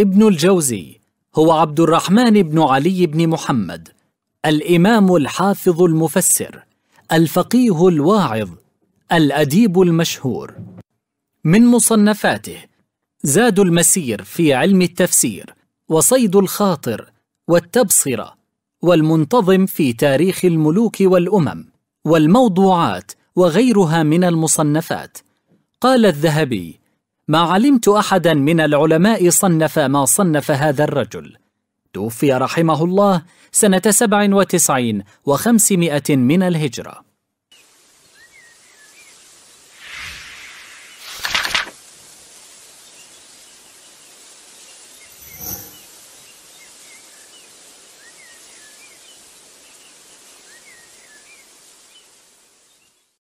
ابن الجوزي هو عبد الرحمن بن علي بن محمد الامام الحافظ المفسر الفقيه الواعظ الاديب المشهور من مصنفاته زاد المسير في علم التفسير وصيد الخاطر والتبصره والمنتظم في تاريخ الملوك والامم والموضوعات وغيرها من المصنفات قال الذهبي ما علمت احدا من العلماء صنف ما صنف هذا الرجل توفي رحمه الله سنة سبع وتسعين وخمسمائة من الهجرة